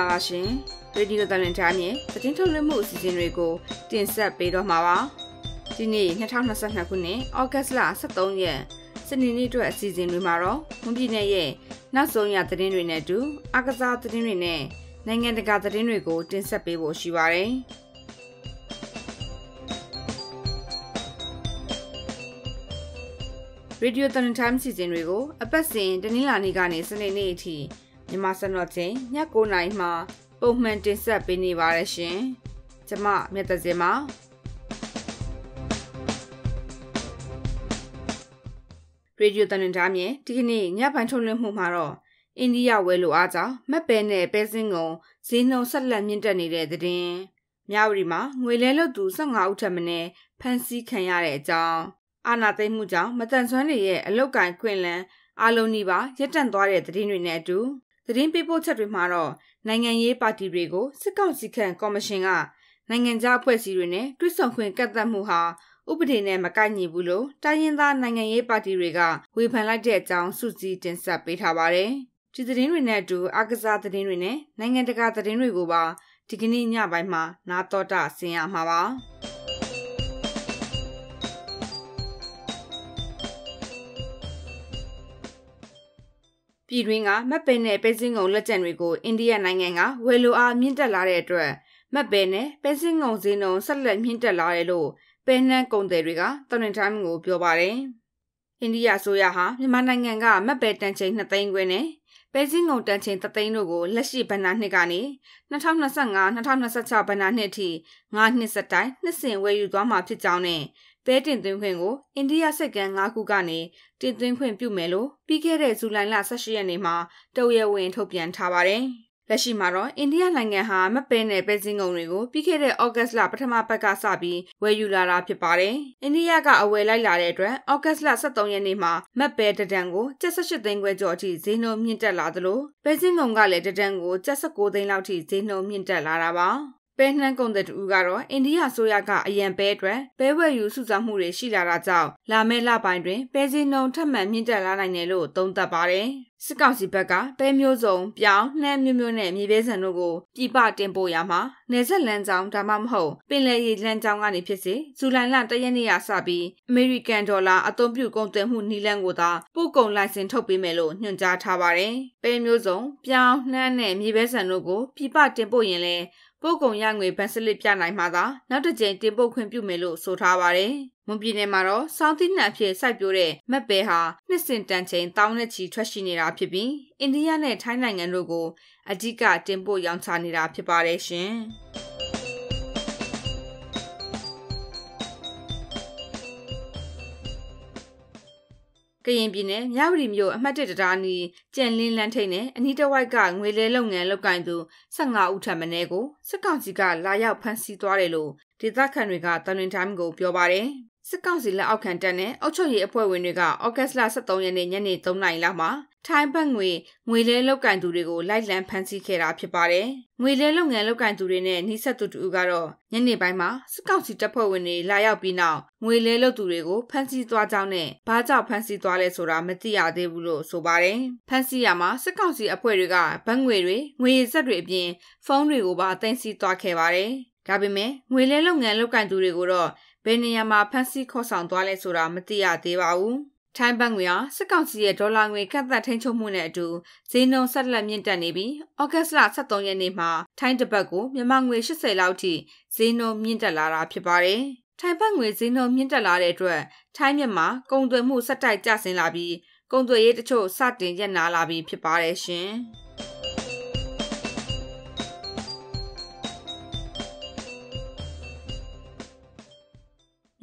လာပါရှင်။ရေဒီယိုတန်လင်ကြားမြေသတင်းထုတ်လွှင့်မှုအစီအစဉ်တွေကို တင်ဆက်ပေးတော့မှာပါ။ဒီနေ့2022ခုနှစ်ဩဂတ်လ23ရက်စနေနေ့အတွက်အစီအစဉ်တွေမှာတော့မွန်ပြည်နယ်ရဲ့နောက်ဆုံးရသတင်းတွေနဲ့အတူအကစားသတင်းတွေနဲ့နိုင်ငံတကာသတင်းတွေကိုတင်ဆက်ပေးဖို့ရှိပါတယ်။ရေဒီယိုတန်တိုင်းစီစဉ်တွေကိုအပတ်စဉ်တနင်္လာနေ့ကနေစနေနေ့အထိမြန်မာစံတော်ချိန်ည9:00နာရီမှပုံမှန်တင်ဆက်ပေးနေပါရရှင်။ကျမမြတ်သက်စင်ပါ။ရေဒီယိုတန်တားမြေဒီကနေ့ညပိုင်းထုတ်လွှင့်မှုမှာတော့အိန္ဒိယဝဲလိုအားကြောင့်မက်ပဲနဲ့ပဲစင်းကုန်ဈေးနှုန်းဆက်လက်မြင့်တက်နေတဲ့သတင်းမြဝတီမှာငွေလဲလွတ်သူ15ဦးထက်မနည်းဖမ်းဆီးခံရတဲ့အကြောင်းအာဏာသိမ်းမှုကြောင့်မတန်ဆွမ်းတွေရဲ့အလုတ်ကင်ခွင်လန်းအလုံးနီးပါရပ်တန့်သွားတဲ့သတင်းတွေနဲ့အတူသတင်းပေးပို့ချက်တွေမှာတော့နိုင်ငံရေးပါတီတွေကိုစစ်ကောင်စီခန့်ကော်မရှင်ကနိုင်ငံခြားအဖွဲ့အစည်းတွေနဲ့တွဲဆောင်ခွင့်ကန့်သတ်မှုဟာဥပဒေနဲ့မကိုက်ညီဘူးလို့တိုင်းရင်းသားနိုင်ငံရေးပါတီတွေကဝေဖန်လိုက်တဲ့အကြောင်းစုစည်းတင်ဆက်ပေးထားပါတယ်။ဒီသတင်းတွေနဲ့အတူအကစားသတင်းတွေနဲ့နိုင်ငံတကာသတင်းတွေကိုပါဒီကနေ့ညပိုင်းမှာနားတော်တာဆင်ရမှာပါ။ပြည်တွင်းကမက်ပဲနဲ့ပဲစင်းကုံလက်ကျန်တွေကိုအိန္ဒိယနိုင်ငံကဝယ်လိုအားမြင့်တက်လာတဲ့အတွက်မက်ပဲနဲ့ပဲစင်းကုံဈေးနှုန်းဆက်လက်မြင့်တက်လာတယ်လို့ပဲနန်းကုန်တယ်တွေကတနင်္လာနေ့ကိုပြောပါတယ်။အိန္ဒိယဆိုရဟာမြန်မာနိုင်ငံကမက်ပဲတန်ချိန်2သိန်းခွဲနဲ့ပဲစင်းကုံတန်ချိန်3သိန်းတို့ကိုလက်ရှိဘဏ္ဍာနှစ်ကနေ2025-2026ဘဏ္ဍာနှစ်အထိ9နှစ်ဆက်တိုင်းနှစ်စဉ်ဝယ်ယူသွားမှာဖြစ်ကြောင်းနဲ့ပဲတင်သွင်းခွင့်ကိုအိန္ဒိယစက္ကန့်5ခုကနေတင်သွင်းခွင့်ပြုမယ်လို့ပြီးခဲ့တဲ့ဇူလိုင်လ18ရက်နေ့မှာတုတ်ရဝင်ထုတ်ပြန်ထားပါတယ်။လက်ရှိမှာတော့အိန္ဒိယနိုင်ငံဟာမပဲနဲ့ပဲစင်းကုန်တွေကိုပြီးခဲ့တဲ့ဩဂတ်စ်လပထမပတ်ကစပြီးဝယ်ယူလာတာဖြစ်ပါတယ်။အိန္ဒိယကအဝယ်လိုက်လာတဲ့အတွက်ဩဂတ်စ်လ23ရက်နေ့မှာမပဲတဒံကို78သိန်းခွဲကျော်အထိဈေးနှုန်းမြင့်တက်လာသလိုပဲစင်းကုန်ကလည်းတဒံကို79သိန်းလောက်အထိဈေးနှုန်းမြင့်တက်လာတာပါ။ပဲနှမ်းကုန်တဲ့တူကတော့အိန္ဒိယအစိုးရကအရန်ပဲအတွက်ပဲဝယ်ယူစုဆောင်မှုတွေရှိလာတာကြောင့်လာမယ့်လပိုင်းတွင်ပဲစင်းနှုံထပ်မံမြင့်တက်လာနိုင်တယ်လို့သုံးသပ်ပါတယ်။စစ်ကောင်စီဘက်ကပဲမျိုးစုံပြောင်းနှမ်းမျိုးမျိုးနဲ့မြေပဲဆန်တို့ကိုပြပတင်ပို့ရမှာနေဆက်လန်ကြောင်ဒါမှမဟုတ်ပင်လယ်ရေလန်ကြောင်ကနေဖြစ်စေဇူလိုင်လတရက်နေ့ရစပြီးအမေရိကန်ဒေါ်လာအသုံးပြုကုန်သွယ်မှုနည်းလမ်းကိုသာပို့ကုန်လိုင်စင်ထုတ်ပေးမယ်လို့ညွှန်ကြားထားပါတယ်။ပဲမျိုးစုံပြောင်းနှမ်းနဲ့မြေပဲဆန်တို့ကိုပြပတင်ပို့ရင်လည်းပို့ကုန်ရငွေဘန်စလစ်ပြနိုင်မှသာနောက်တစ်ကြိမ်တင်ပို့ခွင့်ပြုမယ်လို့ဆိုထားပါတယ်။မွန်ပြည်နယ်မှာတော့စောင်းသီးနှံအဖြစ်စိုက်ပျိုးတဲ့မက်ပဲဟာနှစ်စင်တန်ချိန်တောင်းနဲ့ချီထွက်ရှိနေတာဖြစ်ပြီးအိန္ဒိယနဲ့ထိုင်းနိုင်ငံတို့ကိုအဓိကတင်ပို့ရောင်းချနေတာဖြစ်ပါတယ်ရှင်။ကရင်ပြည်နယ်မြဝတီမြို့အမှတ်၁တရားနီးကြံလင်းလန်းထိတ်နဲ့အနီးတစ်ဝိုက်ကငွေလဲလုပ်ငန်းလုပ်ကင်သူ15ဦးထပ်မင်းကိုစစ်ကောင်စီကလာရောက်ဖမ်းဆီးသွားတယ်လို့ဒေသခံတွေကတနင်္လာနေ့ကို ပြောပါတယ်စစ်ကောင်စီလက်အောက်ခံတပ်နဲ့အုပ်ချုပ်ရေးအဖွဲ့ဝင်တွေကဩဂတ်လ23ရက်နေ့ညနေ3:00နာရီလောက်မှာထိုင်းဘတ်ငွေငွေလဲလောက်ကင်သူတွေကိုလိုက်လံဖမ်းဆီးခဲ့တာဖြစ်ပါတယ်။ငွေလဲလုပ်ငန်းလုပ်ကင်သူတွေနဲ့နှိစက်သူတူကတော့ညနေပိုင်းမှာစစ်ကောင်စီတပ်ဖွဲ့ဝင်တွေလာရောက်ပြီးနောက်ငွေလဲလုပ်သူတွေကိုဖမ်းဆီးသွားကြောင်းနဲ့ဘာကြောင့်ဖမ်းဆီးသွားလဲဆိုတာမသိရသေးဘူးလို့ဆိုပါတယ်။ဖမ်းဆီးရမှာစစ်ကောင်စီအဖွဲ့တွေကဘတ်ငွေတွေငွေရစက်တွေအပြင်ဖုန်းတွေကိုပါတင်ဆီးသွားခဲ့ပါတယ်။ဒါပေမဲ့ငွေလဲလုပ်ငန်းလုပ်ကင်သူတွေကိုတော့ဘယ်နေရာမှာဖမ်းဆီးခေါ်ဆောင်သွားလဲဆိုတာမသိရသေးပါဘူး။ထိုင်းဘတ်ငွေအားစစ်ကောင်စီရဲ့ဒေါ်လာငွေကန့်သတ်ထိန်းချုပ်မှုနဲ့အတူဈေးနှုန်းဆက်လက်မြင့်တက်နေပြီးဩဂတ်လ23ရက်နေ့မှာထိုင်းတပတ်ကိုမြန်မာငွေ80လောက်ထိဈေးနှုန်းမြင့်တက်လာတာဖြစ်ပါတယ်။ထိုင်းဘတ်ငွေဈေးနှုန်းမြင့်တက်လာတဲ့အတွက်ထိုင်းမြန်မာကုန်သွယ်မှုဆက်တိုက်ကျဆင်းလာပြီးကုန်သွယ်ရေးတချို့စတင်ရပ်နာလာပြီးဖြစ်ပါတယ်ရှင်။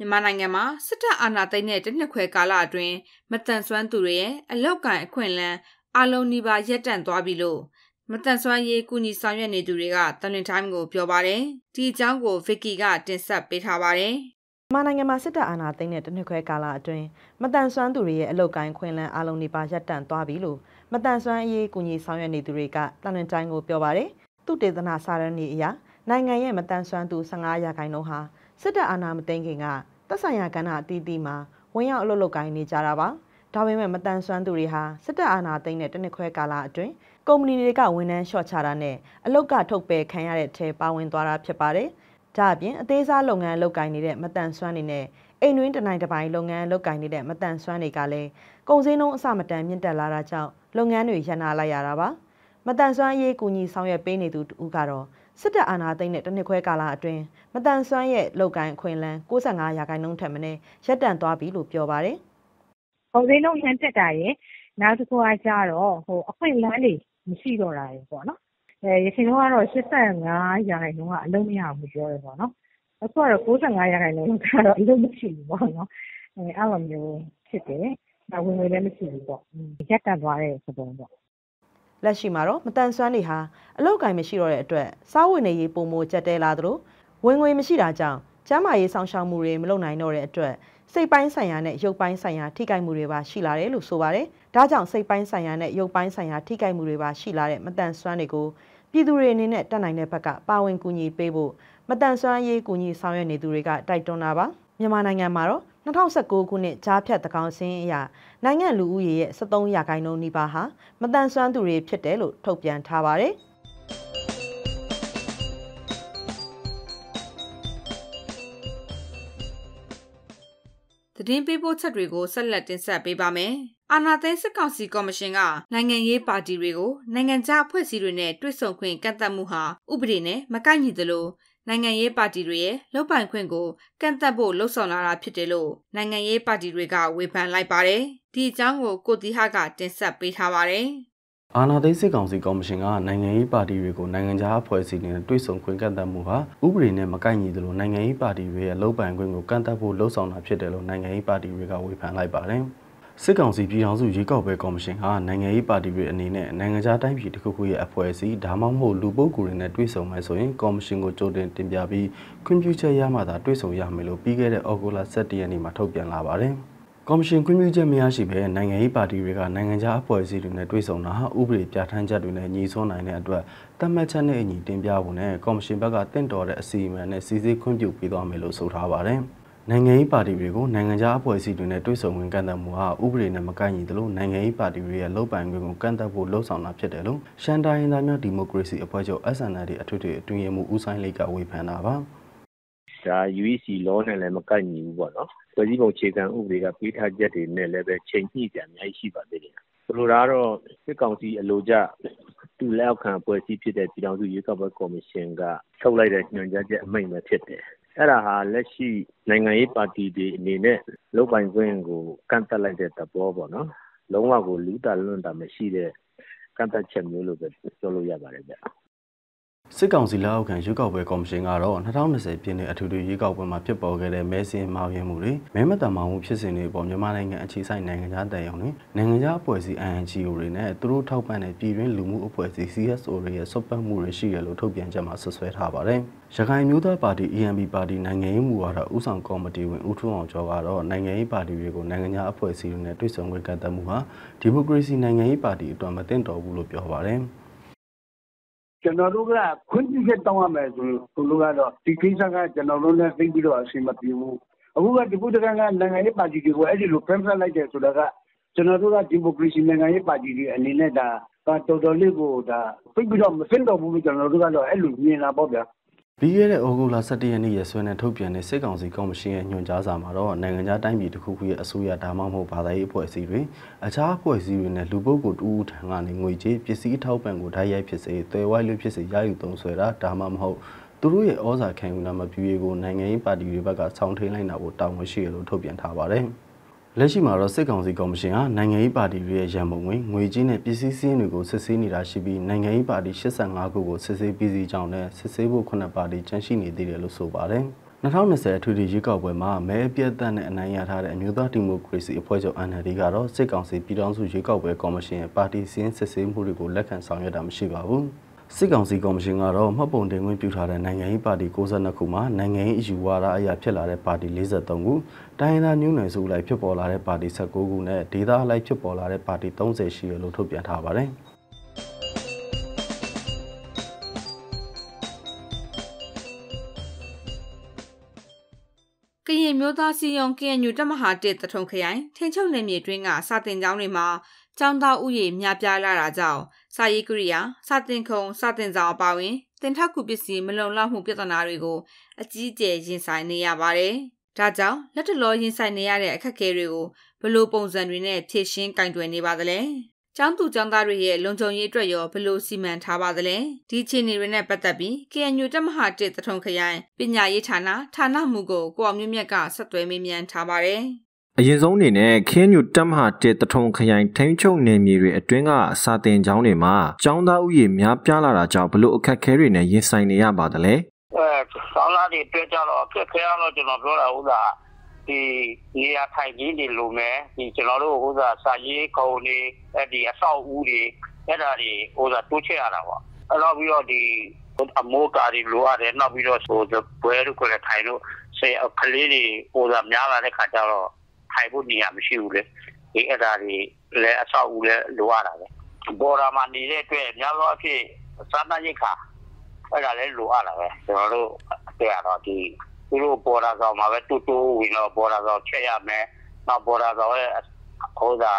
မြန်မာနိုင်ငံမှာစစ်တပ်အာဏာသိမ်းတဲ့တစ်နှစ်ခွဲကာလအတွင်းမတန်ဆွမ်းသူတွေရဲ့အလောက်ကန်အခွင့်အလန်းအလုံးနီးပါးရပ်တန့်သွားပြီလို့မတန်ဆွမ်းရေးကူညီဆောင်ရွက်နေသူတွေကတလွင်တိုင်းကိုပြောပါတယ်။ဒီအကြောင်းကိုဗစ်ကီကတင်ဆက်ပေးထားပါတယ်။မြန်မာနိုင်ငံမှာစစ်တပ်အာဏာသိမ်းတဲ့တစ်နှစ်ခွဲကာလအတွင်းမတန်ဆွမ်းသူတွေရဲ့အလုတ်ကိုင်းခွင်လန်းအလုံးနေပါရပ်တန့်သွားပြီလို့မတန်ဆွမ်းအရေးကူညီဆောင်ရွက်နေသူတွေကတန်လွင်တိုင်းကိုပြောပါတယ်။သူတေသနာစာရင်းတွေအရနိုင်ငံရဲ့မတန်ဆွမ်းသူ15ရာခိုင်နှုန်းဟာစစ်တပ်အာဏာမသိမ်းခင်ကသက်ဆိုင်ရာကဏ္ဍအသီးသီးမှာဝန်ရောက်အလုပ်လုပ်ကိုင်းနေကြတာပါဒါပေမဲ့မတန်ဆွမ်းသူတွေဟာစစ်တပ်အာဏာသိမ်းတဲ့တနစ်ခွဲကာလအတွင်းကုမ္ပဏီတွေကဝန်ထမ်းလျှော့ချတာနဲ့အလုပ်ကထုတ်ပယ်ခံရတဲ့အထည်ပါဝင်သွားတာဖြစ်ပါတယ်ဒါအပြင်အသေးစားလုပ်ငန်းလုပ်ကိုင်နေတဲ့မတန်ဆွမ်းတွေနဲ့အိမ်တွင်းတနိုင်တပိုင်းလုပ်ငန်းလုပ်ကိုင်နေတဲ့မတန်ဆွမ်းတွေကလည်းကုန်စည်နှုန်းအဆမတန်မြင့်တက်လာတာကြောင့်လုပ်ငန်းတွေရပ်နားလိုက်ရတာပါ။မတန်ဆွမ်းရေးကူညီဆောင်ရွက်ပေးနေသူတူကတော့စစ်တပ်အာဏာသိမ်းတဲ့တစ်နှစ်ခွဲကာလအတွင်းမတန်ဆွမ်းရဲ့လောက်ကိုင်းအခွင့်အလန်း65ရာခိုင်နှုန်းထက်မနည်းရပ်တန့်သွားပြီလို့ပြောပါတယ်။ဟောဈေးနှုန်းရန်တက်တာရယ်နောက်တစ်ခုကကြတော့ဟိုအခွင့်အလန်းတွေမရှိတော့တာရယ်ပေါ့နော်။အဲရခင်တော့ကတော့85ရာခိုင်နှုန်းကအလုံးမရဘူးပြောရယ်ပေါ့နော်။အခုကတော့95ရာခိုင်နှုန်းကတော့အလုံးမရှိဘူးပေါ့နော်။အဲအဲ့လိုမျိုးဖြစ်တယ်။ဒါဝင်ဝင်လည်းမရှိဘူးပေါ့။ရပ်တန့်သွားတဲ့သဘောပေါ့။လက်ရှိမှာတော့မတန်ဆွမ်းတွေဟာအလောက်ကိုင်မရှိတော့တဲ့အတွက်စားဝတ်နေရေးပုံမိုကျက်တဲလာသလိုဝင်ငွေမရှိတာကြောင့်ကျန်းမာရေးဆောင်ရှောက်မှုတွေမလုပ်နိုင်တော့တဲ့အတွက်စိတ်ပိုင်းဆိုင်ရာနဲ့ရုပ်ပိုင်းဆိုင်ရာထိခိုက်မှုတွေပါရှိလာတယ်လို့ဆိုပါတယ်။ဒါကြောင့်စိတ်ပိုင်းဆိုင်ရာနဲ့ရုပ်ပိုင်းဆိုင်ရာထိခိုက်မှုတွေပါရှိလာတဲ့မတန်ဆွမ်းတွေကိုပြည်သူတွေအနေနဲ့တတ်နိုင်တဲ့ဘက်ကပါဝင်ကူညီပေးဖို့မတန်ဆွမ်းရေးကူညီဆောင်ရွက်နေသူတွေကတိုက်တွန်းတာပါ။မြန်မာနိုင်ငံမှာတော့2019ခုနှစ်ကြားဖြတ်တကောင်စင်းအရနိုင်ငံလူဦးရေရဲ့73ရာခိုင်နှုန်းနီးပါးဟာမတန်ဆွမ်းသူတွေဖြစ်တယ်လို့ထုတ်ပြန်ထားပါတယ်။သတင်းပေးပို့ချက်တွေကိုဆက်လက်တင်ဆက်ပေးပါမယ်။အာဏာသိမ်းစစ်ကောင်စီကော်မရှင်ကနိုင်ငံရေးပါတီတွေကိုနိုင်ငံခြားအဖွဲ့အစည်းတွေနဲ့တွဲဆုံခွင့်ကန့်သတ်မှုဟာဥပဒေနဲ့မကိုက်ညီသလိုနိုင်ငံရေးပါတီတွေရဲ့လုပ်ပိုင်ခွင့်ကိုကန့်သတ်ဖို့လှုံ့ဆော်လာတာဖြစ်တယ်လို့နိုင်ငံရေးပါတီတွေကဝေဖန်လိုက်ပါတယ်။ဒီအကြောင်းကိုကိုတီဟာကတင်ဆက်ပေးထားပါတယ်။အာနာသိစစ်ကောင်စီကော်မရှင်ကနိုင်ငံရေးပါတီတွေကိုနိုင်ငံခြားအဖွဲ့အစည်းတွေနဲ့တွေ့ဆုံခွင့်ကန့်သတ်မှုဟာဥပဒေနဲ့မကိုက်ညီသလိုနိုင်ငံရေးပါတီတွေရဲ့လုပ်ပိုင်ခွင့်ကိုကန့်သတ်ဖို့လှုံ့ဆော်တာဖြစ်တယ်လို့နိုင်ငံရေးပါတီတွေကဝေဖန်လိုက်ပါတယ်။စစ်ကောင်စီပြည်ထောင်စုရေကောက်ပွဲကော်မရှင်ဟာနိုင်ငံရေးပါတီတွေအနေနဲ့နိုင်ငံခြားတိုင်းပြည်တစ်ခုခုရဲ့အဖွဲ့အစည်းဒါမှမဟုတ်လူပုဂ္ဂိုလ်တွေနဲ့တွေ့ဆုံမယ်ဆိုရင်ကော်မရှင်ကိုကြိုတင်တင်ပြပြီးခွင့်ပြုချက်ရမှသာတွေ့ဆုံရမယ်လို့ပြီးခဲ့တဲ့ဩဂုတ်လ17ရက်နေ့မှာထုတ်ပြန်လာပါတယ်။ကော်မရှင်ကွင်းမြူချက်မရရှိပဲနိုင်ငံရေးပါတီတွေကနိုင်ငံခြားအဖွဲ့အစည်းတွေနဲ့တွေ့ဆုံတာဥပဒေပြဋ္ဌာန်းချက်တွေနဲ့ညီဆွမ်းနိုင်တဲ့အတွက်တတ်မှတ်ချက်နဲ့အညီတင်ပြဖို့နဲ့ကော်မရှင်ဘက်ကတင့်တော်တဲ့အစီအမံနဲ့စီစစ်ခွင့်ပြုပေးသွားမယ်လို့ဆိုထားပါတယ်။နိုင်ငံရေးပါတီတွေကိုနိုင်ငံခြားအဖွဲ့အစည်းတွေနဲ့တွဲဆုံဝင်ကန့်သတ်မှုဟာဥပဒေနဲ့မကိုက်ညီသလိုနိုင်ငံရေးပါတီတွေရဲ့လုံပိုင်ခွင့်ကိုကန့်သတ်ဖို့လှုံ့ဆော်တာဖြစ်တယ်လို့ရှမ်းတိုင်းရင်းသားများဒီမိုကရေစီအဖွဲ့ချုပ် SNLD အထွေထွေအတွင်းရေးမှူးဦးဆိုင်လိတ်ကဝေဖန်တာပါဒါ UEC law နဲ့လည်းမကိုက်ညီဘူးပေါ့နော်ဖွဲ့စည်းပုံခြေခံဥပဒေကပေးထားချက်တွေနဲ့လည်းပဲချိန်ညှိကြအများကြီးရှိပါသေးတယ်ဆိုလိုတာကတော့စစ်ကောင်စီအလိုကျသူလက်အောက်ခံအဖွဲ့အစည်းဖြစ်တဲ့ပြည်ထောင်စုရွေးကောက်ပွဲကော်မရှင်ကထုတ်လိုက်တဲ့ညွှန်ကြားချက်အမိန့်ပဲဖြစ်တယ်အဲဒါဟာလက်ရှိနိုင်ငံရေးပါတီတွေအနေနဲ့လုပ်ပိုင်ခွင့်ကိုကန့်သတ်လိုက်တဲ့သဘောပေါ့နော်။လုံးဝကိုလူးတာလွင့်တာမရှိတဲ့ကန့်သတ်ချက်မျိုးလို့ပဲပြောလို့ရပါတယ်ဗျ။”စစ်ကောင်စီလက်အောက်ခံရွေးကောက်ပွဲကော်မရှင်ကတော့2020ပြည့်နှစ်အထွေထွေရွေးကောက်ပွဲမှာဖြစ်ပေါ်ခဲ့တဲ့မဲဆင်းမှားယွင်းမှုတွေမဲမတမာမှုဖြစ်စဉ်တွေအပေါ်မြန်မာနိုင်ငံအခြေစိုက်နိုင်ငံခြားတန်ရုံတွေနိုင်ငံခြားအဖွဲ့အစည်း ANGO တွေနဲ့သူတို့ထောက်ပံ့တဲ့ပြည်တွင်းလူမှုအဖွဲ့အစည်း CSO တွေရဲ့ဆွတ်ပတ်မှုတွေရှိတယ်လို့ထုတ်ပြန်ချက်မှာဆွဆွဲထားပါတယ်။ရခိုင်မျိုးသားပါတီ ENP ပါတီနိုင်ငံရေးမူဝါဒဦးဆောင်ကော်မတီဝင်ဦးထွန်းအောင်ကျော်ကတော့နိုင်ငံရေးပါတီတွေကိုနိုင်ငံခြားအဖွဲ့အစည်းတွေနဲ့တွေ့ဆုံခွင့်ကန့်သတ်မှုဟာဒီမိုကရေစီနိုင်ငံရေးပါတီအတွက်မသင့်တော်ဘူးလို့ပြောပါတယ်။ကျနော်တို့ကခွင့်ပြုချက်တောင်းရမယ်ဆိုလို့ကတော့ဒီကိစ္စကကျနော်တို့နဲ့သိပ်ပြီးတော့အဆင်မပြေဘူး။အခုကတကူးတကန့်ကနိုင်ငံရေးပါတီတွေကိုအဲဒီလိုဖမ်းထားလိုက်တယ်ဆိုတာကကျနော်တို့ကဒီမိုကရေစီနိုင်ငံရေးပါတီတွေအနေနဲ့ဒါတော်တော်လေးကိုဒါသိပ်ပြီးတော့မသင့်တော်ဘူးလို့ကျနော်တို့ကတော့အဲလိုမြင်တာပေါ့ဗျာပြီးခဲ့တဲ့ဩဂုတ်လ17ရက်နေ့ရက်စွဲနဲ့ထုတ်ပြန်တဲ့စစ်ကောင်စီကော်မရှင်ရဲ့ညွှန်ကြားစာမှာတော့နိုင်ငံခြားတိုင်းပြည်တစ်ခုခုရဲ့အစိုးရဒါမှမဟုတ်ဘာသာရေးအဖွဲ့အစည်းတွေအခြားအဖွဲ့အစည်းတွေနဲ့လူပုဂ္ဂိုလ်တူဦးထံကနေငွေကြေးပစ္စည်းအထောက်ပံ့ကိုဓာတ်ရိုက်ဖြစ်စေ၊သွယ်ဝိုက်လို့ဖြစ်စေရယူသုံးစွဲတာဒါမှမဟုတ်သူတို့ရဲ့ဩဇာခံယူတာမပြည့်ရကိုနိုင်ငံရေးပါတီတွေဘက်ကဆောင်းထိန်လိုက်တာကိုတာဝန်ရှိရလို့ထုတ်ပြန်ထားပါတယ်။လက်ရှိမှာတော့စစ်ကောင်စီကော်မရှင်ကနိုင်ငံရေးပါတီတွေရဲ့ရန်ပုံငွေငွေကြေးနဲ့ပြည်စည်းစည်းတွေကိုစစ်ဆေးနေတာရှိပြီးနိုင်ငံရေးပါတီ85ခုကိုစစ်ဆေးပြီးစီကြောင်းနဲ့စစ်ဆေးဖို့9ပါတီကျန်ရှိနေသေးတယ်လို့ဆိုပါတယ်2020အထွေထွေရွေးကောက်ပွဲမှာမဲအပြတ်သက်နဲ့အနိုင်ရထားတဲ့အမျိုးသားဒီမိုကရေစီအဖွဲ့ချုပ် NLD ကတော့စစ်ကောင်စီပြည်ထောင်စုရွေးကောက်ပွဲကော်မရှင်ရဲ့ပါတီစည်းစစ်ဆေးမှုတွေကိုလက်ခံဆောင်ရွက်တာမရှိပါဘူး။စစ်ကောင်စီကော်မရှင်ကတော့မှတ်ပုံတင်ခွင့်ပြုထားတဲ့နိုင်ငံရေးပါတီ62ခုမှာနိုင်ငံရေးအယူဝါဒအရာဖြစ်လာတဲ့ပါတီ43ခုတိုင်းရင်းသားမျိုးနွယ်စုလိုက်ဖြစ်ပေါ်လာတဲ့ပါတီ16ခုနဲ့ဒေသလိုက်ဖြစ်ပေါ်လာတဲ့ပါတီ30ရှိရလို့ထုတ်ပြန်ထားပါတယ်။ကရင်မျိုးသားစီယုံ KNU တက်မဟာတက်တထုံခရိုင်ထင်းချုံနယ်မြေတွင်းကစာတင်ကျောင်းတွေမှာကျောင်းသားဥယျာဉ်များပြားလာတာကြောင့်စာရေးကိရိယာစာတင်ခုံစာတင်ဆောင်အပါအဝင်တင်ထောက်ကူပစ္စည်းမလုံလောက်မှုပြဿနာတွေကိုအကြီးအကျယ်ရင်ဆိုင်နေရပါတယ်။ဒါကြောင့်လက်တလောရင်ဆိုင်နေရတဲ့အခက်အခဲတွေကိုဘယ်လိုပုံစံတွေနဲ့ဖြေရှင်းကင်တွယ်နေပါသလဲ။ကျောင်းသူကျောင်းသားတွေရဲ့လုံခြုံရေးအတွက်ရောဘယ်လိုစီမံထားပါသလဲ။ဒီအခြေအနေတွေနဲ့ပတ်သက်ပြီး KNU တက်မဟာတက်တထုံခရိုင်ပညာရေးဌာနဌာနမှုကိုကိုအောင်မြင့်မြတ်ကဆက်သွယ်မေးမြန်းထားပါတယ်။အရင်ဆုံးအနေနဲ့ခင်းညူတမဟာတေတထုံခရိုင်ထိန်ချုပ်နယ်မြေတွေအတွင်းကစာတင်ကျောင်းတွေမှာကျောင်းသားဥယျာဉ်များပြားလာတာကြောင့်ဘလို့အခက်အခဲတွေနဲ့ရင်ဆိုင်နေရပါသလဲအဲဆောင်းသားတွေတွေ့ကြတော့အခက်အခဲရတော့ကျွန်တော်ပြောတာဥစားဒီနေရာထိုင်ကြီးတွေလိုမယ်ဒီကျွန်တော်တို့ဥစားစာရေးခုံတွေအဲ့ဒီအဆောက်အဦတွေအဲ့ဒါတွေဥစားတိုးချဲ့ရတာပေါ့အဲ့တော့ပြီးတော့ဒီအမိုးကာတွေလိုရတယ်နောက်ပြီးတော့ဆိုဘွဲတို့ကိုလည်းထိုင်လို့ဆေးကလေးတွေဥစားများလာတဲ့ခါကျတော့ထိုင်ဖို့နေရာမရှိဘူးလေဒီအဲ့ဒါတွေလည်းအဆောက်အဦလည်းလိုရတာပဲဘော်ဒါမှာနေတဲ့အတွက်များသောအားဖြင့်စားနပ်ရိက္ခာအဲ့ဒါလည်းလိုအပ်တာပဲကျွန်တော်တို့အဲ့ဒါတော့ဒီသူတို့ပေါ်လာဆောင်မှာပဲတူတူဝင်တော့ပေါ်လာဆောင်ချက်ရမယ်နောက်ပေါ်လာဆောင်ရဲ့ဟိုသာ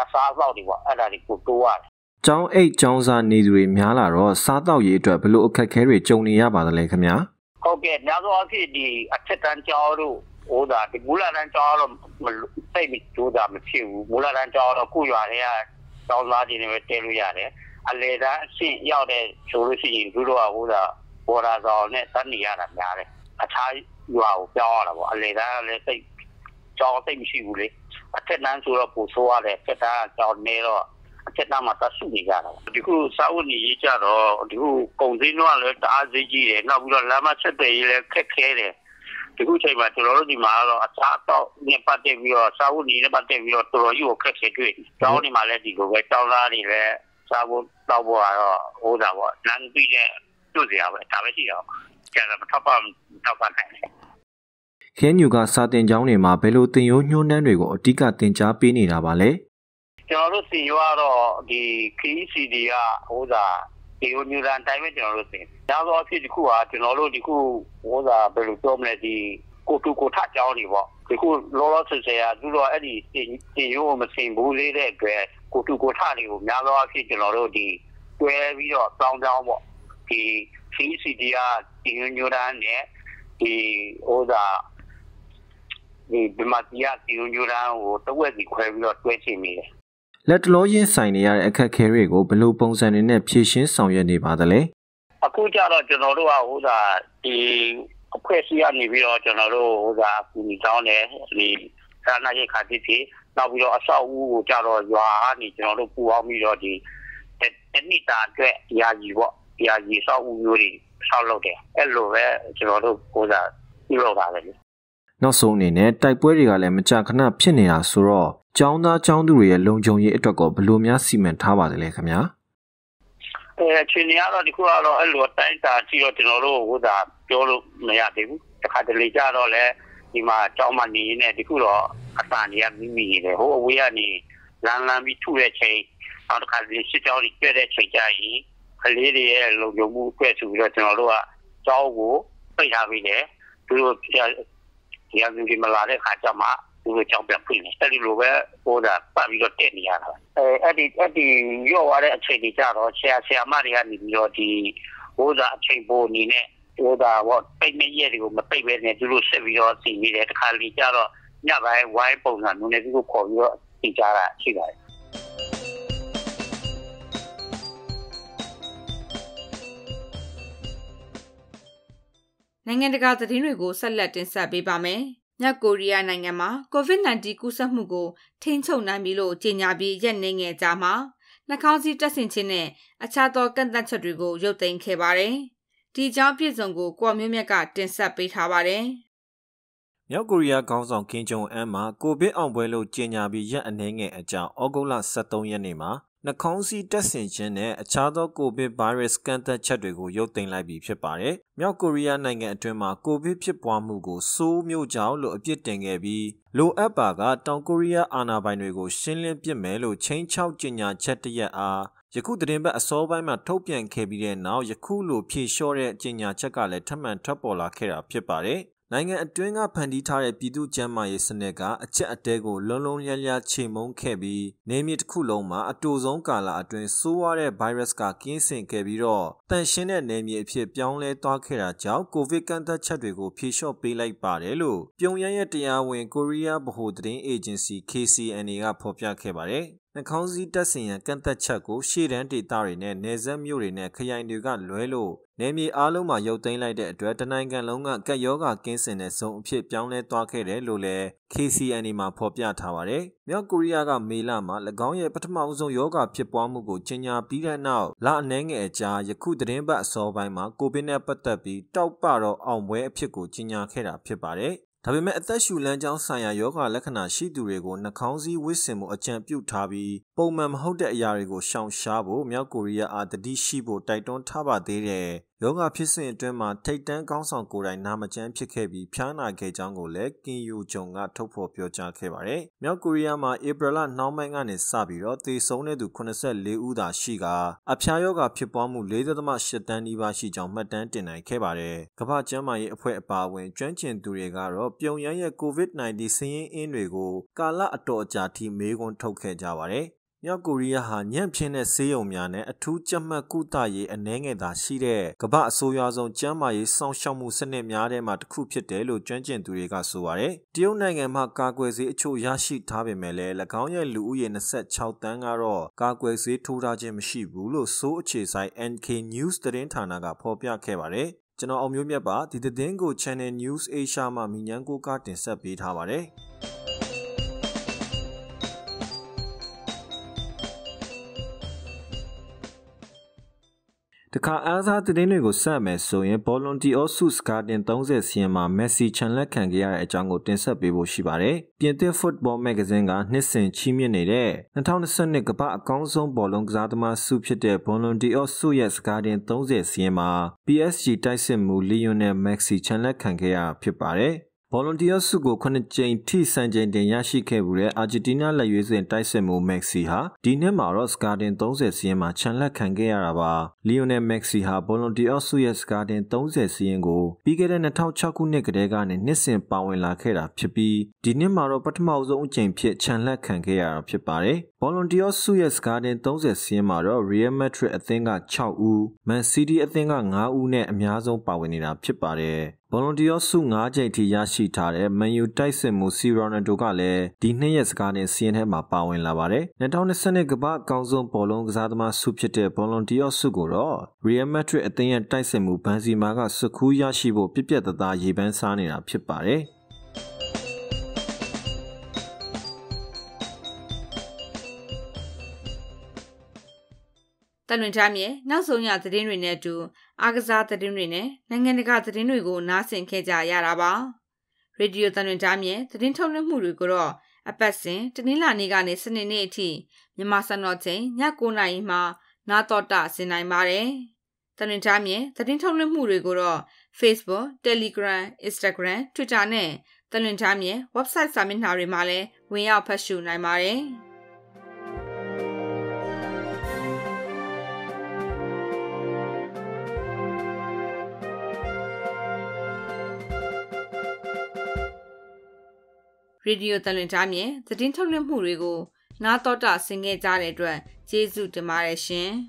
အစားအသောက်တွေပေါ့အဲ့ဒါတွေကိုတိုးရတယ်ကျောင်းအိတ်ကျောင်းစားနေသူတွေများလာတော့စားတောက်ရေးအတွက်ဘလို့အခက်အခဲတွေကြုံနေရပါသလဲခင်ဗျာဟုတ်ကဲ့များသောအားဖြင့်ဒီအထက်တန်းကျောင်းတို့ဟိုဒါဒီမူလတန်းကျောင်းတော့စိတ်မကြိုးစားမဖြစ်ဘူးမူလတန်းကျောင်းတော့ခုရွာတွေကကျောင်းသားတွေနဲ့ပဲတဲလို့ရတယ်အလေတန်းအရှိရောက်တဲ့ဆိုလို့ရှိရင်သူတို့ကဟိုဒါဘော်ဒါဆောင်နဲ့သတ်နေရတာများတယ်အခြားရွာကိုပြောင်းရတာပေါ့အလေတန်းလည်းစိတ်ကျောင်းစိတ်မရှိဘူးလေအထက်တန်းဆိုတော့ပိုဆိုးရတယ်အထက်တန်းကကျောင်းနေတော့အထက်တန်းမှာသတ်စုနေကြတာပေါ့ဒီခုစာအုပ်နေရေးကြတော့ဒီခုကုန်စည်နှုန်းကလည်းတအားဈေးကြီးတယ်နောက်ပြီးတော့လမ်းမဆက်သွယ်ရေးလည်းခက်ခဲတယ်ဒီခုချိန်မှာကျွန်တော်တို့ဒီမှာကတော့အစားအသောက်နဲ့ပတ်သက်ပြီးတော့စာဝတ်နေနဲ့ပတ်သက်ပြီးတော့တော်တော်ကြီးကိုခက်ခဲတွေ့တယ်။ကျောင်းတွေမှာလည်းဒီလိုပဲတောင်းသားတွေလည်းစာဝတ်တောက်ဖို့ကတော့ဟိုးတာပေါ့။နန်းပြီးတဲ့တွေ့စရာပဲဒါပဲရှိတော့။ကျန်တာမထောက်ပံ့ထောက်ပံ့နိုင်ဘူး။ခဲညူကစာတင်ကျောင်းတွေမှာဘယ်လိုတင်ရိုးညှိုးနှမ်းတွေကိုအဓိကတင်ကြားပေးနေတာပါလဲကျွန်တော်တို့စီရောကတော့ဒီ KCD ကဟိုသာဒီလိုညူရန်တိုင်းပဲကျွန်တော်တို့သိ။ဒါဆိုအဖြစ်ဒီခုဟာကျွန်တော်တို့ဒီခုဟိုစာဘယ်လိုပြောမလဲဒီကိုတူကိုထအကြောင်းတွေပေါ့ဒီခုလောလောဆယ်ဆယ်ကသူတို့အဲ့ဒီတင်ရိုးကိုမစင်ဘူးသေးတဲ့အတွက်ကိုတူကိုထတွေကိုများသောအားဖြင့်ကျွန်တော်တို့ဒီတွဲပြီးတော့တောင်းတောင်းပေါ့ဒီ CCD ကဒီညူရန်နဲ့ဒီဟိုစာဒီဗမာတီးယားဒီညူရန်ကိုတဝက်စီခွဲပြီးတော့တွဲချင်နေတယ်လက်တလောရင်ဆိုင်နေရတဲ့အခက်အခဲတွေကိုဘယ်လိုပုံစံတွေနဲ့ဖြေရှင်းဆောင်ရွက်နေပါသလဲအခုကျတော့ကျွန်တော်တို့ကဟိုသာဒီအဖွဲ့အစည်းကနေပြီးတော့ကျွန်တော်တို့ဟိုသာကူညီတောင်းတယ်ဒီစာနာရိတ်ခါဖြစ်ဖြစ်နောက်ပြီးတော့အဆောက်အဦကိုကြတော့ရွာကနေကျွန်တော်တို့ပူအောင်ပြီးတော့ဒီတနစ်တာအတွက်ယာယီပေါ့ယာယီဆောက်အဦမျိုးတွေဆောက်လုပ်တယ်အဲ့လိုပဲကျွန်တော်တို့ဟိုသာပြုလုပ်တာပဲနောက်ဆုံးအနေနဲ့တိုက်ပွဲတွေကလည်းမကြာခဏဖြစ်နေတာဆိုတော့ကျောင်းသားကျောင်းသူတွေရဲ့လုံခြုံရေးအတွက်ကဘယ်လိုများစီမံထားပါသလဲခင်ဗျာအဲအချိန်ကြီးကတော့ဒီခုကတော့အဲ့လိုတိုင်းတာကြည့်တော့ကျွန်တော်တို့ဟိုသာပြောလို့မရသေးဘူးတခါတလေကြတော့လဲဒီမှာကျောင်းမနေနေဒီခုတော့အစာနေရမိမိနေတယ်ဟိုအဝေးကနေလမ်းလမ်းပြီးထုတဲ့ချိန်နောက်တစ်ခါဒီစစ်ကြောင်းကြီးပြတဲ့ချိန်ကြရင်ကလေးတွေရဲ့လုံခြုံမှုအတွက်ဆိုပြီးတော့ကျွန်တော်တို့ကကျောင်းကိုပိတ်ထားပြီးတယ်သူတို့ရာဇဝင်ကမလာတဲ့ခါကျမှသူတို့ကြောက်ပြန်ဖွင့်တယ်အဲ့ဒီလိုပဲဟိုတာပတ်ပြီးတော့တက်နေရတာအဲအဲ့ဒီအဲ့ဒီရော့သွားတဲ့အချိန်ကြီးကြတော့ဆရာဆရာမတွေကနေပြီးတော့ဒီဟိုတာအချိန်ပိုအနေနဲ့ဟိုတာဘောပိတ်မရက်တွေကိုမပိတ်ပဲနဲ့သူတို့ဆက်ပြီးတော့စီနေတယ်တခါလေကြတော့ညပိုင်းဝိုင်းပုံစံနုံနေသူကိုခေါ်ပြီးတော့စီကြတာရှိပါတယ်နိုင်ငံတကာသတင်းတွေကိုဆက်လက်တင်ဆက်ပေးပါမယ်။မြောက်ကိုရီးယားနိုင်ငံမှာ COVID-19 ကူးစက်မှုကိုထိန်းချုပ်နိုင်ပြီလို့ကြေညာပြီးရက်နေငယ်ကြာမှာနှာခေါင်းစည်းတပ်ဆင်ခြင်းနဲ့အခြားသောကန့်သတ်ချက်တွေကိုရုပ်သိမ်းခဲ့ပါတယ်။ဒီကြောင့်ပြည်စုံကိုကော်မြင့်မြတ်ကတင်ဆက်ပေးထားပါတယ်။မြောက်ကိုရီးယားခေါင်းဆောင်ကင်ဂျုံအန်မှာကိုဗစ်အောင်ပွဲလို့ကြေညာပြီးရက်အနည်းငယ်အကြာဩဂုတ်လ23ရက်နေ့မှာနှာခေါင်းစည်းတက်ဆင်ခြင်းနဲ့အခြားသောကိုဗစ်ဗိုင်းရပ်စ်ကန့်သတ်ချက်တွေကိုရုပ်သိမ်းလိုက်ပြီဖြစ်ပါတယ်။မြောက်ကိုရီးယားနိုင်ငံအတွင်းမှာကိုဗစ်ဖြစ်ပွားမှုကိုစိုးမျိုးကြောင့်လို့အပြစ်တင်ခဲ့ပြီးလိုအပ်ပါကတောင်ကိုရီးယားအာဏာပိုင်တွေကိုရှင်းလင်းပစ်မယ်လို့ချင်းချောက်ကြေညာချက်တရက်အားယခုသတင်းပတ်အစောပိုင်းမှာထုတ်ပြန်ခဲ့ပြီးတဲ့နောက်ယခုလိုဖြေလျှော့တဲ့ကြေညာချက်ကလည်းထပ်မံထွက်ပေါ်လာခဲ့တာဖြစ်ပါတယ်။နိုင်ငံအတွင်းကဖန်တီးထားတဲ့ပြည်သူ့ကျန်းမာရေးစနစ်ကအချက်အတဲကိုလုံးလုံးလျားလျားချိန်မုံခဲ့ပြီးနေမြစ်တစ်ခုလုံးမှာအတူဆုံးကာလအတွင်းဆိုးရွားတဲ့ဗိုင်းရပ်စ်ကကင်းစင်ခဲ့ပြီးတော့တန်ရှင်းတဲ့နေမြစ်အဖြစ်ပြောင်းလဲသွားခဲ့တာကြောင့်ကိုဗစ်ကန့်သတ်ချက်တွေကိုဖြေလျှော့ပေးလိုက်ပါတယ်လို့ပြုံရန်ရဲ့တရားဝင်ကိုရီးယားဗဟိုသတင်းအေဂျင်စီ KCNA ကဖော်ပြခဲ့ပါတယ်နှာခေါင်းစည်းတက်ဆင်ရန်ကန့်သက်ချက်ကိုရှေ့တန်းဒေသတွေနဲ့နယ်စပ်မြို့တွေနဲ့ခရိုင်တွေကလွဲလို့နေမြေအားလုံးမှာရုပ်သိမ်းလိုက်တဲ့အတွက်တနိုင်ငံလုံးကကက်ယောဂကင်းစင်တဲ့ဇုံအဖြစ်ပြောင်းလဲသွားခဲ့တယ်လို့လည်း KCNA မှာဖော်ပြထားပါတယ်။မြောက်ကိုရီးယားကမေလမှာ၎င်းရဲ့ပထမအဆုံးယောဂဖြစ်ပွားမှုကိုကျင်းညာပြီးတဲ့နောက်လအနှဲငယ်အကြားယခုသတင်းပတ်အစောပိုင်းမှာကိုဗစ်နဲ့ပတ်သက်ပြီးတောက်ပတော့အောင်ပွဲအဖြစ်ကိုကျင်းညာခဲ့တာဖြစ်ပါတယ်။ဒါပေမဲ့အသက်ရှူလမ်းကြောင်းဆိုင်ရာယောဂလက္ခဏာရှိသူတွေကိုနှာခေါင်းစည်းဝစ်စင်မှုအကြံပြုထားပြီးပုံမှန်မဟုတ်တဲ့အရာတွေကိုရှောင်ရှားဖို့မြောက်ကိုရီးယားအားတတိရှိဖို့တိုက်တွန်းထားပါသေးတယ်ယောဂဖြစ်စဉ်အတွင်းမှာထိတ်တန်းကောင်းဆောင်ကိုယ်တိုင်နာမကျန်းဖြစ်ခဲ့ပြီးဖျားနာခဲ့ကြောင်းကိုလည်းကင်ယိုဂျုံကထုတ်ဖော်ပြောကြားခဲ့ပါတယ်။မြောက်ကိုရီးယားမှာဧပြီလနှောင်းပိုင်းကနေစပြီးတော့သေဆုံးတဲ့သူ84ဦးသာရှိကာအဖျားယောဂဖြစ်ပွားမှု4.8တန်းနီးပါးရှိကြောင်းမှတ်တမ်းတင်နိုင်ခဲ့ပါတယ်။ကမ္ဘာ့ကျန်းမာရေးအဖွဲ့အပါအဝင်ကျွမ်းကျင်သူတွေကတော့ပြုံယမ်းရဲ့ COVID-19 ဆင်းရဲအင်းတွေကိုကာလအတော်အကြာထိမေးခွန်းထုတ်ခဲ့ကြပါတယ်မြောက်ကိုရီးယားဟာညံ့ဖျင်းတဲ့ဆေးရုံများနဲ့အထူးကြက်မှတ်ကုသရေးအနှဲငယ်သာရှိတဲ့ကမ္ဘာအဆိုးရွားဆုံးကျန်းမာရေးစောင့်ရှောက်မှုစနစ်များထဲမှာတစ်ခု ဖြစ်တယ်လို့ကျွမ်းကျင်သူတွေကဆိုပါတယ်။တရုတ်နိုင်ငံမှာကာကွယ်ဆေးအချို့ရရှိထားပေမဲ့လည်း၎င်းရဲ့လူဦးရေ26တန်းကတော့ကာကွယ်ဆေးထိုးထားခြင်းမရှိဘူးလို့ဆိုအခြေဆိုင် NK News သတင်းဌာနကဖော်ပြခဲ့ပါတယ်။ကျွန်တော်အောင်မျိုးမြတ်ပါဒီသတင်းကို Channel News Asia မှာမြင်းညံကိုကတင်ဆက်ပေးထားပါတယ်။တခါအားစားသတင်းတွေကိုစမယ်ဆိုရင် Volunteer Osus Garden 30စီးရင်မှာ Messi ခြံလက်ခံခဲ့ရတဲ့အကြောင်းကိုတင်ဆက်ပေးဖို့ရှိပါတယ်။ပြင်သစ် Football Magazine ကနှစ်စဉ်ချီးမြှင့်နေတဲ့2022ကမ္ဘာအကောင်းဆုံးဘောလုံးကစားသမားဆုဖြစ်တဲ့ Volunteer Osus ရဲ့ Garden 30စီးရင်မှာ PSG တိုက်စစ်မှု Lionel Messi ခြံလက်ခံခဲ့ရဖြစ်ပါတယ်။ Volunteer စုကို9ကြိမ်ထိစံကြိမ်တင်ရရှိခဲ့မှုတဲ့ Argentina လက်ရွေးစင်တိုက်စစ်မှု Messi ဟာဒီနှစ်မှာတော့ Scarden 30စီးရင်မှာခြံလက်ခံခဲ့ရတာပါ။ Lionel Messi ဟာ Volunteer စုရဲ့ Scarden 30စီးရင်ကိုပြီးခဲ့တဲ့2006ခုနှစ်ကတည်းကနေနှစ်စဉ်ပါဝင်လာခဲ့တာဖြစ်ပြီးဒီနှစ်မှာတော့ပထမဆုံးအကြိမ်ဖြစ်ခြံလက်ခံခဲ့ရတာဖြစ်ပါတယ်။ Volunteer စုရဲ့ Scarden 30စီးရင်မှာတော့ Real Madrid အသင်းက6ဦး Man City အသင်းက9ဦးနဲ့အများဆုံးပါဝင်နေတာဖြစ်ပါတယ်။ဗွန်တီယောစု9ကြိမ်ထိရရှိထားတဲ့မန်ယူတိုက်စစ်မှုစီရိုနယ်ဒိုကလည်းဒီနှစ်ရက်စကားနဲ့စီးရင်ထဲမှာပါဝင်လာပါတယ်။2022ကမ္ဘာအကောင်းဆုံးဘောလုံးကစားသမားဆုဖြစ်တဲ့ဗွန်တီယောစုကိုတော့ Real Madrid အသင်းရဲ့တိုက်စစ်မှုဘန်စီမာကစကူးရရှိဖို့ပြည့်ပြည့်တသားရေပန်းစားနေတာဖြစ်ပါတယ်။တက်လွင်ထားမြေနောက်ဆုံးရသတင်းတွေနဲ့အတူအားကစားသတင်းတွေနဲ့နိုင်ငံတကာသတင်းတွေကိုနားဆင်ခဲ့ကြရတာပါရေဒီယိုတက်လွင်ထားမြေသတင်းထုတ်လွှင့်မှုတွေကိုတော့အပတ်စဉ်တနင်္လာနေ့ကနေစနေနေ့အထိမြန်မာစံတော်ချိန်ည9:00နာရီမှနာတော်တာဆင်နိုင်ပါတယ်။သတင်းထားမြေသတင်းထုတ်လွှင့်မှုတွေကိုတော့ Facebook, Telegram, Instagram, Twitter နဲ့သတင်းထားမြေ website စာမျက်နှာတွေမှာလည်းဝင်ရောက်ဖတ်ရှုနိုင်ပါတယ်။ရေဒီယိုတန်လွင်ကြားမြင်သတင်းထုတ်လွှင့်မှုတွေကိုနားတော်တာဆင်ခဲ့ကြတဲ့အတွက်ကျေးဇူးတင်ပါတယ်ရှင်။